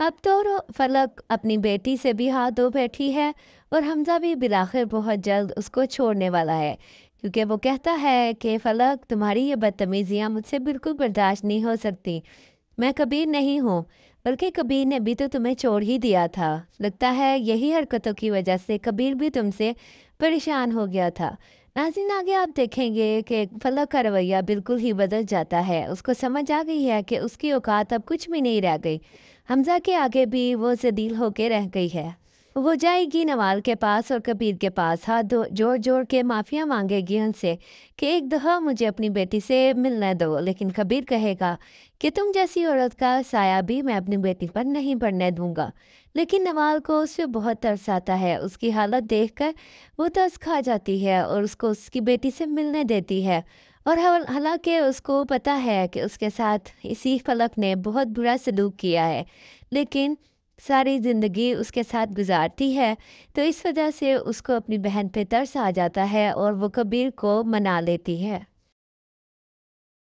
अब तो फलक अपनी बेटी से भी हाथ धो बैठी है और हमजा भी बिलाखिर बहुत जल्द उसको छोड़ने वाला है क्योंकि वो कहता है कि फलक तुम्हारी ये बदतमीज़ियाँ मुझसे बिल्कुल बर्दाश्त नहीं हो सकती मैं कबीर नहीं हूँ बल्कि कबीर ने भी तो तुम्हें छोड़ ही दिया था लगता है यही हरकतों की वजह से कबीर भी तुमसे परेशान हो गया था नाजिन आगे आप देखेंगे कि फलक का रवैया बिल्कुल ही बदल जाता है उसको समझ आ गई है कि उसकी औकात अब कुछ भी नहीं रह गई हमजा के आगे भी वो जदील होके रह गई है वो जाएगी नवाल के पास और कबीर के पास हाथ जोड़ जोड़ के माफ़िया मांगेगी उनसे कि एक दफ़ा मुझे अपनी बेटी से मिलने दो लेकिन कबीर कहेगा कि तुम जैसी औरत का साया भी मैं अपनी बेटी पर नहीं पड़ने दूंगा लेकिन नवाल को उस पर बहुत तरस आता है उसकी हालत देखकर वो तरस खा जाती है और उसको उसकी बेटी से मिलने देती है और हालांकि उसको पता है कि उसके साथ इसी फलक ने बहुत बुरा सलूक किया है लेकिन सारी ज़िंदगी उसके साथ गुजारती है तो इस वजह से उसको अपनी बहन पे तरस आ जाता है और वो कबीर को मना लेती है